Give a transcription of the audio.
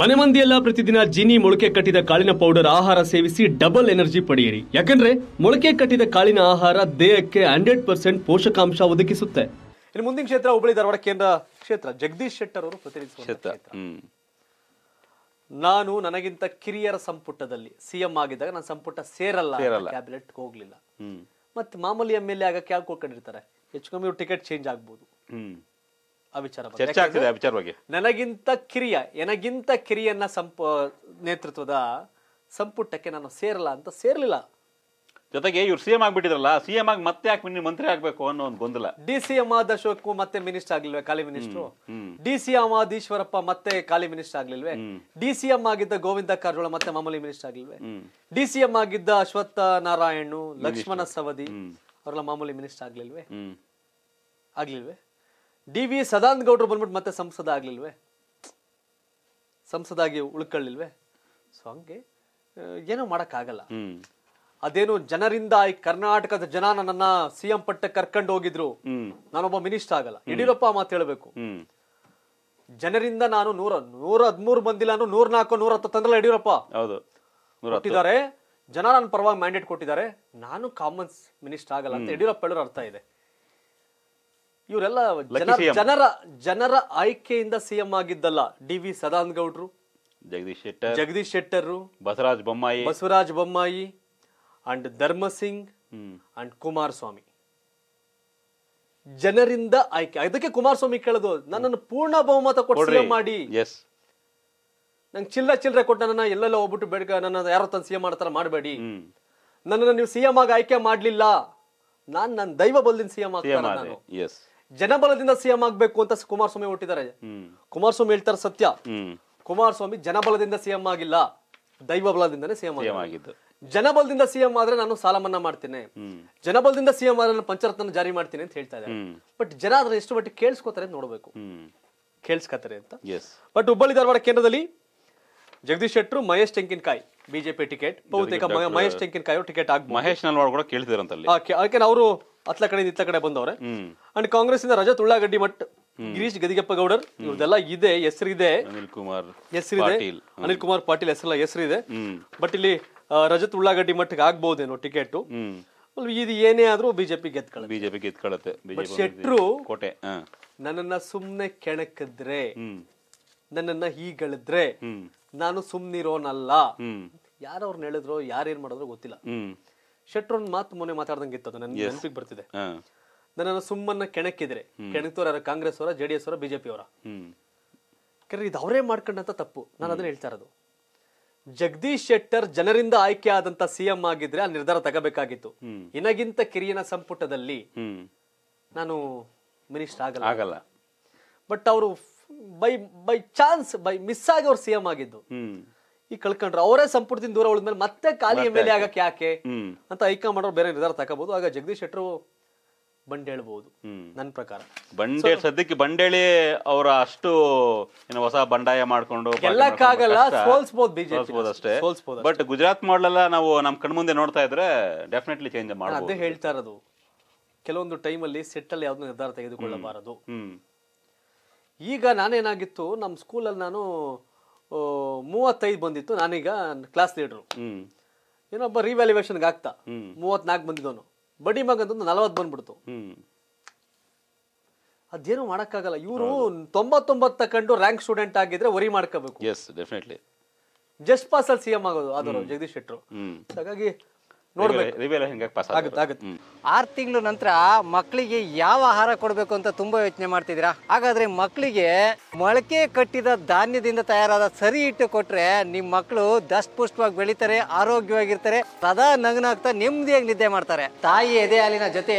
ಮನೆ ಮಂದಿಯೆಲ್ಲ ಪ್ರತಿದಿನ ಜಿನಿ ಮೊಳಕೆ ಕಟ್ಟಿದ ಕಾಳಿನ ಪೌಡರ್ ಆಹಾರ ಸೇವಿಸಿ ಡಬಲ್ ಎನರ್ಜಿ ಪಡೆಯಿರಿ ಯಾಕಂದ್ರೆ ಮೊಳಕೆ ಕಟ್ಟಿದ ಕಾಳಿನ ಆಹಾರ ದೇಹಕ್ಕೆ ಹಂಡ್ರೆಡ್ ಪರ್ಸೆಂಟ್ ಪೋಷಕಾಂಶ ಒದಗಿಸುತ್ತೆ ಇನ್ನು ಮುಂದಿನ ಕ್ಷೇತ್ರ ಹುಬ್ಬಳ್ಳಿ ಧಾರವಾಡ ಕೇಂದ್ರ ಕ್ಷೇತ್ರ ಜಗದೀಶ್ ಶೆಟ್ಟರ್ ಅವರು ನಾನು ನನಗಿಂತ ಕಿರಿಯರ ಸಂಪುಟದಲ್ಲಿ ಸಿಎಂ ಆಗಿದ್ದಾಗ ನನ್ನ ಸಂಪುಟ ಸೇರಲ್ಲ ಟ್ಯಾಬ್ಲೆಟ್ ಹೋಗ್ಲಿಲ್ಲ ಮತ್ತೆ ಮಾಮೂಲಿ ಎಂ ಎಲ್ ಎ ಆಗಕ್ಕೆ ಯಾವ ಹೆಚ್ಚು ಕಮ್ಮಿ ಟಿಕೆಟ್ ಚೇಂಜ್ ಆಗ್ಬೋದು ನನಗಿಂತ ಕಿರಿಯ ನನಗಿಂತ ಕಿರಿಯನ್ನ ಸಂಪ ನೇತೃತ್ವದ ಸಂಪುಟಕ್ಕೆ ನಾನು ಸೇರಲ್ಲ ಅಂತ ಸೇರಲಿಲ್ಲ ಜೊತೆಗೆ ಇವ್ರು ಸಿಎಂ ಆಗ್ಬಿಟ್ಟಿದ್ರಲ್ಲ ಸಿಎಂ ಆಗಿ ಮತ್ತೆ ಯಾಕೆ ನಿನ್ನ ಮಂತ್ರಿ ಆಗ್ಬೇಕು ಅನ್ನೋ ಒಂದು ಗೊಂದಲ ಡಿ ಸಿ ಎಂ ಆದ ಅಶೋಕ್ ಮತ್ತೆ ಮಿನಿಸ್ಟರ್ ಆಗ್ಲಿಲ್ವೇ ಖಾಲಿ ಮಿನಿಸ್ಟರ್ ಡಿ ಸಿ ಎಂ ಆದ ಈಶ್ವರಪ್ಪ ಮತ್ತೆ ಖಾಲಿ ಮಿನಿಸ್ಟರ್ ಆಗ್ಲಿಲ್ವೆ ಡಿ ಸಿ ಎಂ ಆಗಿದ್ದ ಗೋವಿಂದ ಕಾರಜೋಳ ಮತ್ತೆ ಮಾಮೂಲಿ ಮಿನಿಸ್ಟರ್ ಆಗ್ಲಿಲ್ವೇ ಡಿ ಸಿ ಎಂ ಆಗಿದ್ದ ಅಶ್ವತ್ಥ ನಾರಾಯಣ್ ಲಕ್ಷ್ಮಣ ಸವದಿ ಅವರೆಲ್ಲ ಮಾಮೂಲಿ ಮಿನಿಸ್ಟರ್ ಆಗ್ಲಿಲ್ವೇ ಆಗ್ಲಿಲ್ವೆ ಡಿ ವಿ ಸದಾನಂದ ಗೌಡ್ರು ಬಂದ್ಬಿಟ್ಟು ಮತ್ತೆ ಸಂಸದ ಆಗ್ಲಿಲ್ವೇ ಸಂಸದಾಗಿ ಉಳ್ಕೊಳ್ಳಿಲ್ವೇ ಸೊ ಹಂಗೆ ಏನೂ ಮಾಡೋಕ್ಕಾಗಲ್ಲ ಅದೇನು ಜನರಿಂದ ಈ ಕರ್ನಾಟಕದ ಜನ ನನ್ನ ಸಿಎಂ ಪಟ್ಟ ಕರ್ಕೊಂಡು ಹೋಗಿದ್ರು ನಾನೊಬ್ಬ ಮಿನಿಸ್ಟರ್ ಆಗಲ್ಲ ಯಡಿಯೂರಪ್ಪ ಮಾತು ಹೇಳಬೇಕು ಜನರಿಂದ ನಾನು ನೂರ ನೂರ ಹದ್ಮೂರು ಬಂದಿಲ್ಲ ನಾನು ನೂರ ನಾಲ್ಕು ನೂರ ಹತ್ತು ತಂದ್ರಲ್ಲ ಯಡಿಯೂರಪ್ಪ ಕೊಟ್ಟಿದ್ದಾರೆ ಜನ ನನ್ನ ಪರವಾಗಿ ಮ್ಯಾಂಡೇಟ್ ಕೊಟ್ಟಿದ್ದಾರೆ ನಾನು ಕಾಮನ್ಸ್ ಮಿನಿಸ್ಟರ್ ಆಗಲ್ಲ ಅಂತ ಯಡಿಯೂರಪ್ಪ ಹೇಳೋರು ಅರ್ಥ ಇದೆ ಇವರೆಲ್ಲ ಜನರ ಜನರ ಆಯ್ಕೆಯಿಂದ ಸಿಎಂ ಆಗಿದ್ದಲ್ಲ ಡಿ ವಿ ಸದಾನಂದ ಗೌಡ್ರು ಜಗದೀಶ್ ಶೆಟ್ಟರ್ ಜಗದೀಶ್ ಶೆಟ್ಟರ್ ಬಸವರಾಜ ಬೊಮ್ಮಾಯಿ ಬಸವರಾಜ್ ಬೊಮ್ಮಾಯಿ ಅಂಡ್ ಧರ್ಮಸಿಂಗ್ ಅಂಡ್ ಕುಮಾರಸ್ವಾಮಿ ಜನರಿಂದ ಆಯ್ಕೆ ಅದಕ್ಕೆ ಕುಮಾರಸ್ವಾಮಿ ಕೇಳೋದು ನನ್ನನ್ನು ಪೂರ್ಣ ಬಹುಮತ ಕೊಟ್ಟು ಮಾಡಿ ಎಸ್ ನಂಗೆ ಚಿಲ್ಲರೆ ಚಿಲ್ಲರೆ ಕೊಟ್ಟು ನನ್ನ ಎಲ್ಲೆಲ್ಲ ಹೋಗ್ಬಿಟ್ಟು ಬೇಡ ನನ್ನ ಯಾರೋ ತನ್ನ ಸಿಎಂ ಮಾಡ್ತಾರ ಮಾಡಬೇಡಿ ನನ್ನನ್ನು ನೀವು ಸಿಎಂ ಆಗಿ ಆಯ್ಕೆ ಮಾಡಲಿಲ್ಲ ನಾನು ನನ್ನ ದೈವ ಬಲ್ದಿನ ಸಿಎಂ ಆಗ್ತಾರೆ ನಾನು ಜನಬಲದಿಂದ ಸಿಎಂ ಆಗ್ಬೇಕು ಅಂತ ಕುಮಾರಸ್ವಾಮಿ ಹೊಟ್ಟಿದ್ದಾರೆ ಕುಮಾರಸ್ವಾಮಿ ಹೇಳ್ತಾರೆ ಸತ್ಯ ಕುಮಾರಸ್ವಾಮಿ ಜನಬಲದಿಂದ ಸಿಎಂ ಆಗಿಲ್ಲ ದೈವ ಬಲದಿಂದನೇ ಸಿಎಂ ಆಗಿದ್ದು ಜನಬಲದಿಂದ ಸಿಎಂ ಆದ್ರೆ ನಾನು ಸಾಲ ಮನ್ನಾ ಮಾಡ್ತೇನೆ ಜನಬಲದಿಂದ ಸಿಎಂ ಆದ್ರೆ ಪಂಚರತ್ನ ಜಾರಿ ಮಾಡ್ತೀನಿ ಅಂತ ಹೇಳ್ತಾ ಇದ್ದಾರೆ ಬಟ್ ಜನ ಅದ್ರ ಎಷ್ಟು ಮಟ್ಟಿಗೆ ಕೇಳಿಸ್ಕೋತಾರೆ ನೋಡ್ಬೇಕು ಕೇಳಿಸ್ಕೋತಾರೆ ಅಂತ ಬಟ್ ಹುಬ್ಬಳ್ಳಿ ಧಾರವಾಡ ಕೇಂದ್ರದಲ್ಲಿ ಜಗದೀಶ್ ಶೆಟ್ಟರು ಮಹೇಶ್ ಟೆಂಕಿನಕಾಯಿ ಬಿಜೆಪಿ ಟಿಕೆಟ್ ಬಹುತೇಕ ಮಹೇಶ್ ಟೆಂಕಿನಕಾಯಿ ಟಿಕೆಟ್ ಆಗಿ ಮಹೇಶ್ ನಲ್ವಾಡ್ ಕೂಡ ಕೇಳಿದಾರಂತಲ್ಲಿ ಅದಕ್ಕೆ ಅವರು ಅತ್ಲ ಕಡೆ ಇತ್ತ ಕಡೆ ಬಂದವ್ರೆ ಅಂಡ್ ಕಾಂಗ್ರೆಸ್ ಇಂದ ರಜತ್ ಉಳ್ಳಾಗಡ್ಡಿ ಮಠ ಗಿರೀಶ್ ಗದಿಗೆಪ್ಪ ಗೌಡರ್ ಇವ್ರದೆಲ್ಲ ಇದೆ ಹೆಸರಿದೆ ಅನಿಲ್ ಕುಮಾರ್ ಹೆಸರಿದೆ ಅನಿಲ್ ಕುಮಾರ್ ಪಾಟೀಲ್ ಹೆಸರಲ್ಲ ಹೆಸರಿದೆ ಬಟ್ ಇಲ್ಲಿ ರಜತ್ ಉಳ್ಳಾಗಡ್ಡಿ ಮಠಕ್ಕೆ ಆಗ್ಬಹುದೇನೋ ಟಿಕೆಟ್ ಇದು ಏನೇ ಆದ್ರೂ ಬಿಜೆಪಿ ಗೆದ್ಕೊಳ್ಳುತ್ತೆ ಬಿಜೆಪಿ ಬಿಜೆಪಿ ಶೆಟ್ರು ಕೋಟೆ ನನ್ನನ್ನ ಸುಮ್ನೆ ಕೆಣಕದ್ರೆ ನನ್ನನ್ನ ಹೀಗಳಿದ್ರೆ ನಾನು ಸುಮ್ನಿರೋನಲ್ಲ ಯಾರು ಅವ್ರನ್ನ ಹೇಳಿದ್ರು ಯಾರೇನ್ ಮಾಡಿದ್ರು ಗೊತ್ತಿಲ್ಲ ಶೆಟ್ರ್ ಒಂದು ಮಾತು ಮೊನ್ನೆ ಮಾತಾಡ್ದಂಗೆ ಇತ್ತು ಅದು ನನ್ನ ನೆನಪಿಗೆ ಬರ್ತಿದೆ ನನ್ನನ್ನು ಸುಮ್ಮನ್ನ ಕೆಣಕಿದ್ರೆ ಕೆಣಕ್ತವ್ರ ಕಾಂಗ್ರೆಸ್ ಅವರ ಜೆಡಿಎಸ್ ಅವರ ಬಿಜೆಪಿ ಅವರ ಇದು ಅವರೇ ಮಾಡ್ಕೊಂಡಂತ ತಪ್ಪು ನಾನು ಅದನ್ನ ಹೇಳ್ತಾ ಇರೋದು ಜಗದೀಶ್ ಶೆಟ್ಟರ್ ಜನರಿಂದ ಆಯ್ಕೆ ಆದಂತ ಸಿಎಂ ಆಗಿದ್ರೆ ಆ ನಿರ್ಧಾರ ತಗಬೇಕಾಗಿತ್ತು ಇನಗಿಂತ ಕಿರಿಯನ ಸಂಪುಟದಲ್ಲಿ ನಾನು ಮಿನಿಸ್ಟರ್ ಆಗಲ್ಲ ಆಗಲ್ಲ ಬಟ್ ಅವರು by by chance by miss ಆಗಿ ಅವ್ರು ಎಂ ಆಗಿದ್ದು ಈ ಕಳ್ಕೊಂಡ್ರು ಅವರೇ ಸಂಪುಟದಿಂದ ದೂರ ಉಳಿದ್ಮೇಲೆ ಮತ್ತೆ ಖಾಲಿ ಎಮ್ ಎಲ್ ಎ ಆಗಕ್ಕೆ ಯಾಕೆ ಅಂತ ಹೈಕಮಾಂಡ್ ಬೇರೆ ನಿರ್ಧಾರ ತಗೋಬಹುದು ಆಗ ಜಗದೀಶ್ ಶೆಟ್ಟರು ಬಂಡೇಳ್ಬಹುದು ನನ್ನ ಪ್ರಕಾರ ಬಂಡೆ ಸದ್ಯಕ್ಕೆ ಬಂಡೇಳಿ ಅವರ ಅಷ್ಟು ಏನು ಹೊಸ ಬಂಡಾಯ ಮಾಡ್ಕೊಂಡು ಎಲ್ಲಕ್ಕಾಗಲ್ಲ ಸೋಲ್ಸ್ಬೋದು ಬಿಜೆಪಿ ಅಷ್ಟೇ ಬಟ್ ಗುಜರಾತ್ ಮಾಡಲೆಲ್ಲ ನಾವು ನಮ್ಮ ಮುಂದೆ ನೋಡ್ತಾ ಇದ್ರೆ ಡೆಫಿನೆಟ್ಲಿ ಚೇಂಜ್ ಮಾಡಬಹುದು ಅದೇ ಹೇಳ್ತಾ ಇರೋದು ಕೆಲವೊಂದು ಟೈಮಲ್ಲಿ ಅಲ್ಲಿ ಯಾವ್ದು ನಿರ್ಧಾರ ತೆಗೆದುಕೊಳ್ಳಬಾರದು ಈಗ ನಾನೇನಾಗಿತ್ತು ನಮ್ಮ ಸ್ಕೂಲಲ್ಲಿ ನಾನು ಮೂವತ್ತೈದು ಬಂದಿತ್ತು ನಾನೀಗ ಕ್ಲಾಸ್ ಲೀಡ್ರು ಏನೊಬ್ಬ ರಿವ್ಯಾಲ್ಯೂಯೇಷನ್ಗೆ ಆಗ್ತಾ ಮೂವತ್ನಾಲ್ಕು ಬಂದಿದ್ದವನು ಬಡಿ ಅಂತಂದು ನಲವತ್ತು ಬಂದ್ಬಿಡ್ತು ಅದೇನು ಮಾಡೋಕ್ಕಾಗಲ್ಲ ಇವರು ತೊಂಬತ್ತೊಂಬತ್ತ ಕಂಡು ರ್ಯಾಂಕ್ ಸ್ಟೂಡೆಂಟ್ ಆಗಿದ್ರೆ ವರಿ ಮಾಡ್ಕೋಬೇಕು ಎಸ್ ಜಸ್ಟ್ ಪಾಸಲ್ಲಿ ಸಿ ಸಿಎಂ ಆಗೋದು ಅದರ ಜಗದೀಶ್ ಶೆಟ್ಟರು ಹಾಗಾಗಿ ನೋಡ್ಬೇಕು ತಿಂಗಳ ನಂತರ ಮಕ್ಕಳಿಗೆ ಯಾವ ಆಹಾರ ಕೊಡಬೇಕು ಅಂತ ತುಂಬಾ ಯೋಚನೆ ಮಾಡ್ತಿದ್ದೀರಾ ಹಾಗಾದ್ರೆ ಮಕ್ಕಳಿಗೆ ಮೊಳಕೆ ಕಟ್ಟಿದ ಧಾನ್ಯದಿಂದ ತಯಾರಾದ ಸರಿ ಹಿಟ್ಟು ಕೊಟ್ರೆ ನಿಮ್ ಮಕ್ಕಳು ಪುಷ್ಟವಾಗಿ ಬೆಳಿತಾರೆ ಆರೋಗ್ಯವಾಗಿರ್ತಾರೆ ಸದಾ ನಗನಾಗ್ತಾ ನೆಮ್ಮದಿಯಾಗಿ ನಿದ್ದೆ ಮಾಡ್ತಾರೆ ತಾಯಿ ಎದೆ ಹಾಲಿನ ಜೊತೆ